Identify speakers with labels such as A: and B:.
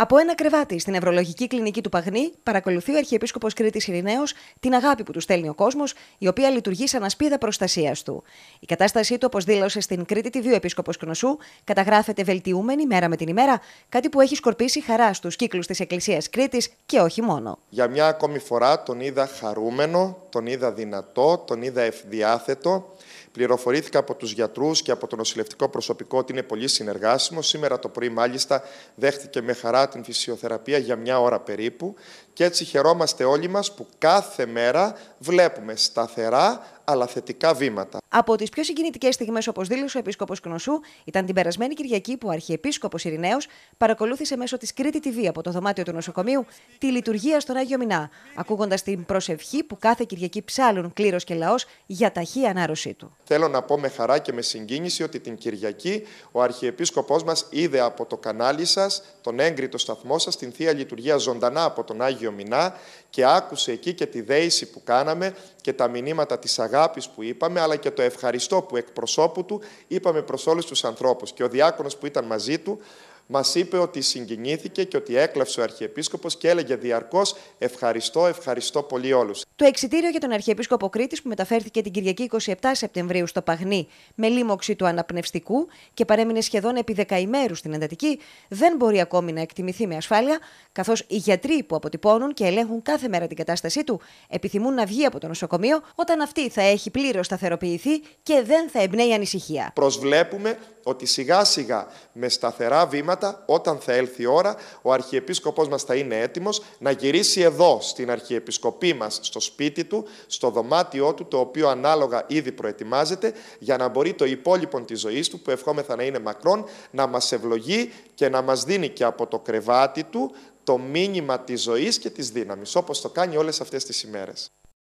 A: Από ένα κρεβάτι στην Ευρωλογική Κλινική του Παγνή παρακολουθεί ο Αρχιεπίσκοπος Κρήτης Ειρηνέο την αγάπη που του στέλνει ο κόσμος, η οποία λειτουργεί σαν ασπίδα προστασίας του. Η κατάστασή του, όπως δήλωσε στην Κρήτη TV ο Επίσκοπος Κνωσού, καταγράφεται βελτιούμενη μέρα με την ημέρα, κάτι που έχει σκορπίσει χαρά στους κύκλους της Εκκλησίας Κρήτης και όχι μόνο.
B: Για μια ακόμη φορά τον είδα χαρούμενο, τον είδα δυνατό, τον είδα ευδιάθετο. Πληροφορήθηκα από τους γιατρούς και από το νοσηλευτικό προσωπικό ότι είναι πολύ συνεργάσιμο. Σήμερα το πρωί, μάλιστα, δέχτηκε με χαρά την φυσιοθεραπεία για μια ώρα περίπου. Και έτσι χαιρόμαστε όλοι μας που κάθε μέρα βλέπουμε σταθερά αλλά θετικά βήματα.
A: Από τις πιο συγκινητικές στιγμές, όπως δήλωσε ο Επίσκοπος Κνωσού ήταν την περασμένη Κυριακή που ο Αρχιεπίσκοπος Ειρηναίος παρακολούθησε μέσω της Κρήτη TV από το δωμάτιο του νοσοκομείου τη λειτουργία στον Άγιο Μηνά, ακούγοντας την προσευχή που κάθε Κυριακή ψάλουν κλήρος και λαός για ταχύ ανάρρωσή του.
B: Θέλω να πω με χαρά και με συγκίνηση ότι την Κυριακή ο Αρχιεπίσκοπός μας είδε από το κανάλι σας, τον έγκριτο σταθμό σας, την θεία λειτουργία ζωντανά από τον Άγιο Μηνά και άκουσε εκεί και τη δέηση που κάναμε και τα μηνύματα της αγάπης που είπαμε, αλλά και το ευχαριστώ που εκ προσώπου του είπαμε προς όλους τους ανθρώπους. Και ο διάκονος που ήταν μαζί του Μας είπε ότι συγκινήθηκε και ότι έκλαψε ο Αρχιεπίσκοπος και έλεγε διαρκώς Ευχαριστώ, ευχαριστώ πολύ όλους. Το
A: εξητήριο για τον Αρχιεπίσκοπο Κρήτης που μεταφέρθηκε την Κυριακή 27 Σεπτεμβρίου στο Παγνί με λίμωξη του αναπνευστικού και παρέμεινε σχεδόν επί δεκαημέρου στην εντατική, δεν μπορεί ακόμη να εκτιμηθεί με ασφάλεια, καθώς οι γιατροί που αποτυπώνουν και ελέγχουν κάθε μέρα την κατάστασή του επιθυμούν να βγει από το νοσοκομείο όταν αυτή θα έχει πλήρως σταθεροποιηθεί και δεν θα εμπνέει ανησυχία.
B: Προσβλέπουμε ότι σιγά σιγά με σταθερά βήματα όταν θα έλθει η ώρα ο Αρχιεπίσκοπος μας θα είναι έτοιμος να γυρίσει εδώ στην Αρχιεπισκοπή μας στο σπίτι του, στο δωμάτιό του το οποίο ανάλογα ήδη προετοιμάζεται για να μπορεί το υπόλοιπο της ζωής του που ευχόμεθα να είναι μακρόν να μας ευλογεί και να μας δίνει και από το κρεβάτι του το μήνυμα της ζωής και της δύναμης, όπως το κάνει όλες αυτές τις ημέρες.